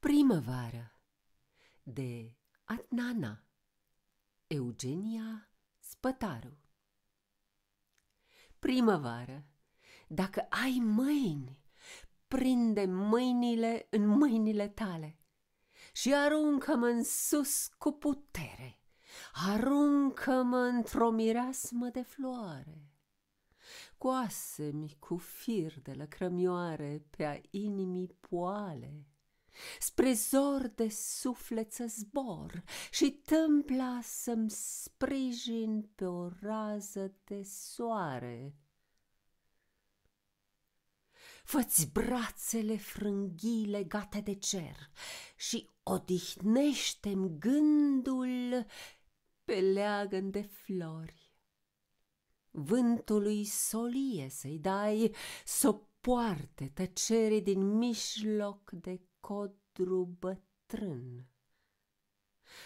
Primăvară de Atnana Eugenia Spătaru Primăvară, dacă ai mâini, prinde mâinile în mâinile tale și aruncă-mă în sus cu putere, aruncă-mă într-o mireasmă de floare. Coase-mi cu fir de lăcrămioare pe-a inimii poale, spre zor de suflet să zbor și tâmpla să-mi sprijin pe o rază de soare. Fă-ți brațele frânghii gata de cer și odihnește-mi gândul pe leagăn de flori. Vântului solie să-i dai, s-o poarte tăcerii din mijloc de codru bătrân.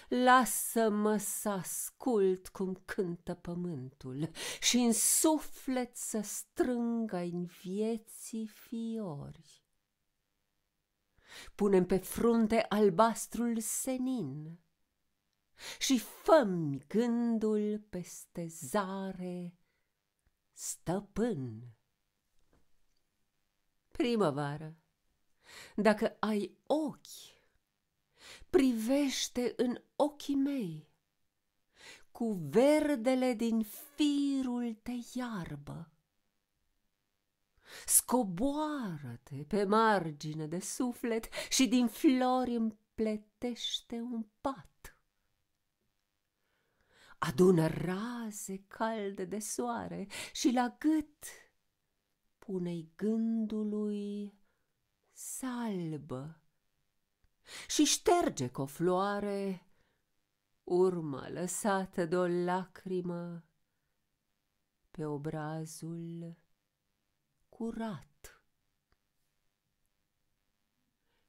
Lasă-mă să ascult cum cântă pământul și în suflet să strâng în vieții fiori. Punem pe frunte albastrul senin și făm gândul peste zare stăpân primăvară, dacă ai ochi, privește în ochii mei cu verdele din firul de iarbă. Scoboară-te pe margine de suflet și din flori împletește un pat. Adună raze calde de soare și la gât punei gândului salbă și șterge cu o floare urma lăsată de o lacrimă pe obrazul curat.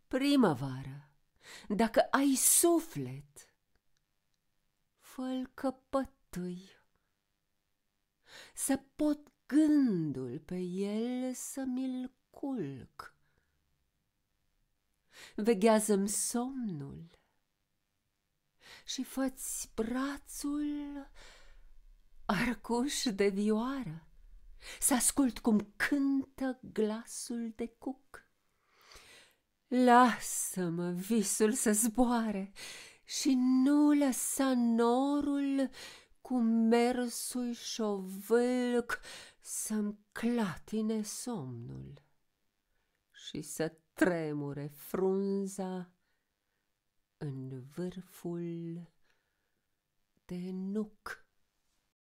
Primăvară, dacă ai suflet, fă-l căpătâi, să pot gândul pe el să mi-l culc. Veghează-mi somnul și fă-ți brațul arcuș de vioară, să ascult cum cântă glasul de cuc. Lasă-mă visul să zboare și nu lăsa norul cu mersul șovâlc să-mi clatine somnul și să tremure frunza în vârful de nuc.